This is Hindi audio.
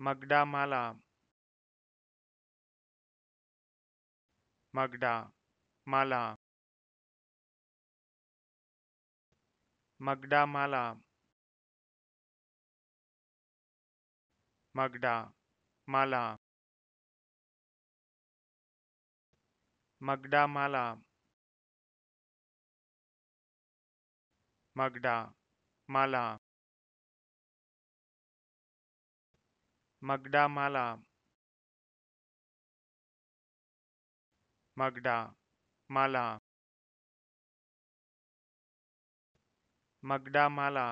मगडा माला मगडा माला मगडा माला मगडा माला मगडा माला मगडा माला मगडा माला मगडा माला मगडा माला